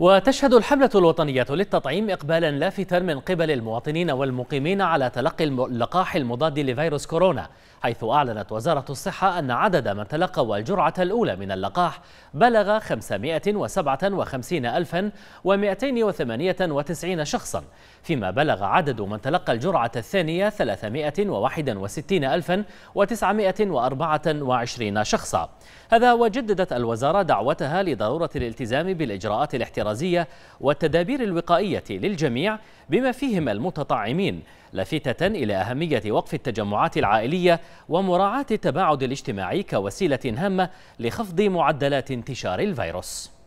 وتشهد الحملة الوطنية للتطعيم إقبالا لافتا من قبل المواطنين والمقيمين على تلقي اللقاح المضاد لفيروس كورونا حيث أعلنت وزارة الصحة أن عدد من تلقوا الجرعة الأولى من اللقاح بلغ 557298 شخصا فيما بلغ عدد من تلقى الجرعة الثانية 361924 شخصا هذا وجددت الوزارة دعوتها لضرورة الالتزام بالإجراءات الاحترازية الطرازية والتدابير الوقائية للجميع بما فيهم المتطعمين لافتة إلى أهمية وقف التجمعات العائلية ومراعاة التباعد الاجتماعي كوسيلة هامة لخفض معدلات انتشار الفيروس